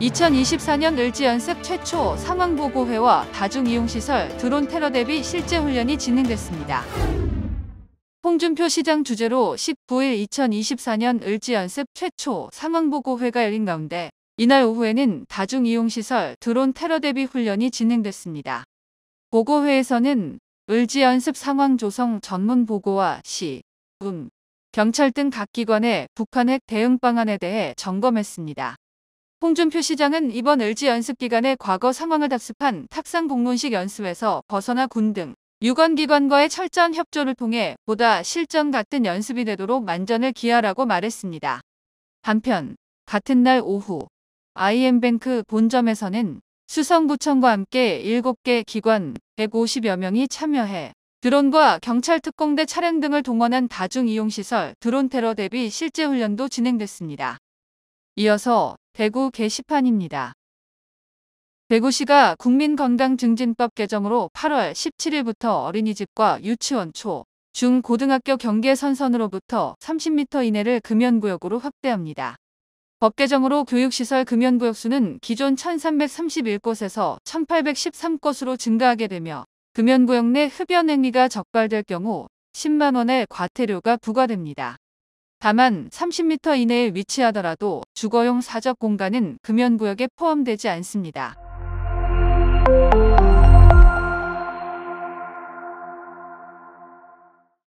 2024년 을지연습 최초 상황보고회와 다중이용시설 드론 테러 대비 실제 훈련이 진행됐습니다. 홍준표 시장 주재로 19일 2024년 을지연습 최초 상황보고회가 열린 가운데 이날 오후에는 다중이용시설 드론 테러 대비 훈련이 진행됐습니다. 보고회에서는 을지연습 상황 조성 전문 보고와 시, 음, 경찰 등 각 기관의 북한 핵 대응 방안에 대해 점검했습니다. 홍준표 시장은 이번 을지 연습 기간에 과거 상황을 답습한 탁상 공문식 연습에서 벗어나 군 등 유관기관과의 철저한 협조를 통해 보다 실전 같은 연습이 되도록 만전을 기하라고 말했습니다. 한편 같은 날 오후 IM뱅크 본점에서는 수성구청과 함께 7개 기관 150여 명이 참여해 드론과 경찰 특공대 차량 등을 동원한 다중이용시설 드론 테러 대비 실제 훈련도 진행됐습니다. 이어서 대구 게시판입니다. 대구시가 국민건강증진법 개정으로 8월 17일부터 어린이집과 유치원 초, 중, 고등학교 경계 선선으로부터 30m 이내를 금연구역으로 확대합니다. 법 개정으로 교육시설 금연구역 수는 기존 1331곳에서 1813곳으로 증가하게 되며 금연구역 내 흡연 행위가 적발될 경우 10만원의 과태료가 부과됩니다. 다만 30m 이내에 위치하더라도 주거용 사적 공간은 금연구역에 포함되지 않습니다.